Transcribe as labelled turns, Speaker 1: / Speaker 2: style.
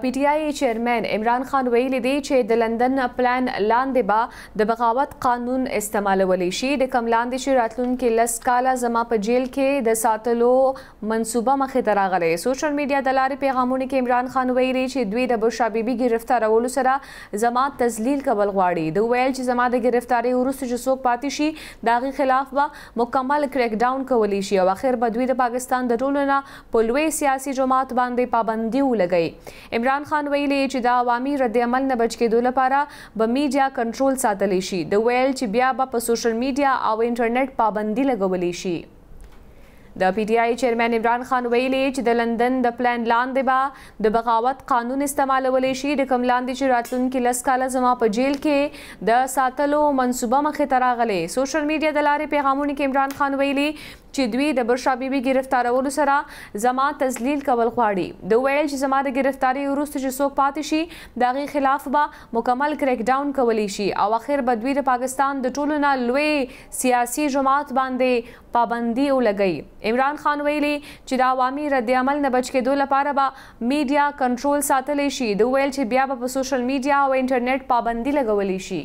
Speaker 1: پی ټی آی چیرمن عمران خان ویلي دی چې د لندن پلان لاندې به د بغاوت قانون استعمالولی شي د کم لاندې چې راتلونکي لس کاله زما په جیل کې د ساتلو منصوبه مخې ته راغلی سوشل میډیا د لارې پیغامونو کې عمران خان ویلي چې دوی د بشرا بیبي ګرفتارولو سره زما تذلیل کول غواړي د ویل چې زما د ګرفتاری وروسته چې څوک پاتې شي د هغې خلاف به مکمل کریک ډاون کولی شي او اخر به دوی د پاکستان د ټولو نه په لوی سیاسي جماعت باندې پابندي ولګوي کړي عمران خان ویلي چې د عوامي رد عمل نه بچ کېدو لپاره به میډیا کنټرول ساتلی شي د ویل چې بیا به په سوشل میډیا او انټرنیټ پابندي لګولې شي د پی ټ آی چیرمن عمران خان ویلي چې د لندن د پلان لاندې به د بغاوت قانون استعمالولې شي د کوم لاندې چې راتلونکي لس کاله زما په جیل کې د ساتلو منصوبه مخې ته راغلې سوشل میډیا د لارې پیغامونو کې عمران خان ویلي چې دوی د برشا بیبي گرفتارولو سره زما تذلیل کول غواړي د ویل چې زما د گرفتاری وروسته چې څوک پاتې شي د هغې خلاف به مکمل کرک ډاون کولی شي او اخر به دوی د پاکستان د ټولو نه لوی سیاسي جماعت باندې پابندي ولګوي عمران خان ویلي چې د عوامي رد عمل نه بچ کېدو لپاره به میډیا کنټرول ساتلی شي د ویل چې بیا به په سوشل میډیا او انټرنیټ پابندي لګولی شي